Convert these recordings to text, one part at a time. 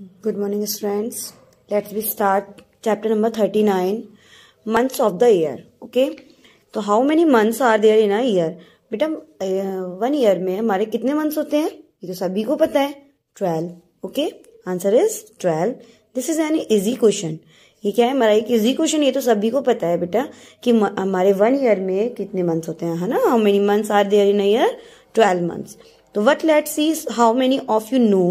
morning students let's be start chapter number thirty nine months of the year okay तो how many months are there in a year बेटा one year में हमारे कितने months होते हैं ये तो सभी को पता है twelve okay answer is twelve this is an easy question ये क्या है हमारा एक इजी क्वेश्चन ये तो सभी को पता है बेटा कि हमारे वन ईयर में कितने मंथ्स होते हैं है ना how many months are there in a year twelve months तो what let see how many of you know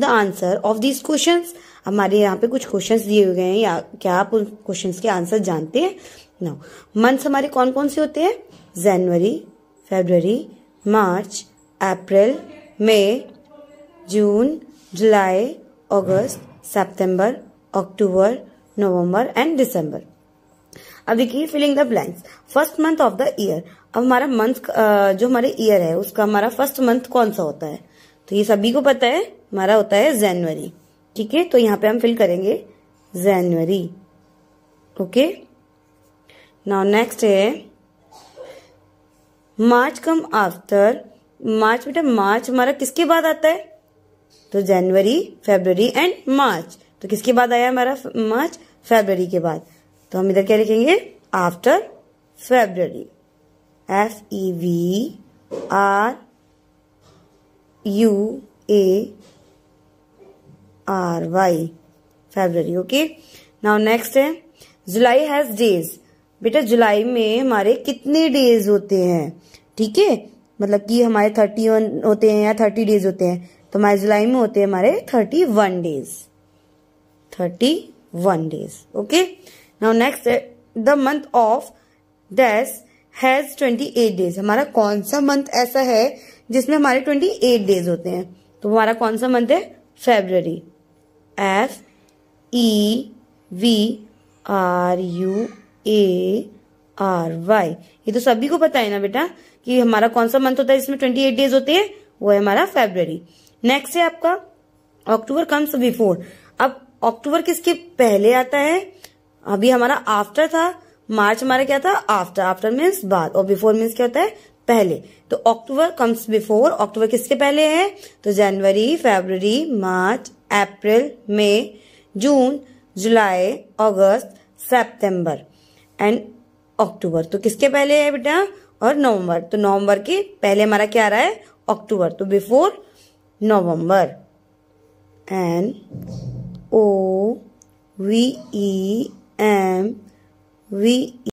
the answer of these question हमारे यहाँ पे कुछ क्वेश्चन दिए हुए हैं या क्या आप उन क्वेश्चन के आंसर जानते हैं नो मंथ्स हमारे कौन कौन से होते हैं जनवरी February March April May June July August September October November and December अब देखिए filling the blanks first month of the year अब हमारा मंथ जो हमारे ईयर है उसका हमारा फर्स्ट मंथ कौन सा होता है तो ये सभी को पता है हमारा होता है जनवरी ठीक है तो यहाँ पे हम फिल करेंगे जनवरी ओके नाउ नेक्स्ट है मार्च कम आफ्टर मार्च बेटा मार्च हमारा किसके बाद आता है तो जनवरी फेबररी एंड मार्च तो किसके बाद आया हमारा मार्च फेबर के बाद तो हम इधर क्या लिखेंगे after February F E B R U A R Y February okay now next है जुलाई हैज डेज बेटा जुलाई में हमारे कितने डेज होते हैं ठीक है मतलब कि हमारे थर्टी वन होते हैं या थर्टी डेज होते हैं तो हमारे जुलाई में होते हैं हमारे thirty one days thirty one days okay now next the month of dash has twenty eight days हमारा कौन सा मंथ ऐसा है जिसमें हमारे ट्वेंटी एट डेज होते हैं तो हमारा कौन सा मंथ है February F E B R U A R Y ये तो सभी को पता है ना बेटा कि हमारा कौन सा मंथ होता है जिसमें ट्वेंटी एट डेज होते हैं वो है हमारा फेबररी नेक्स्ट है आपका अक्टूबर कम्स बिफोर अब अक्टूबर किसके पहले आता है अभी हमारा आफ्टर था मार्च हमारा क्या था आफ्टर आफ्टर मीन्स बाद और बिफोर मीन्स क्या होता है पहले तो अक्टूबर कम्स बिफोर अक्टूबर किसके पहले है तो जनवरी February March April May June July August September and October तो किसके पहले है बेटा और नवंबर तो नवंबर के पहले हमारा क्या आ रहा है अक्टूबर तो before November and O V E am we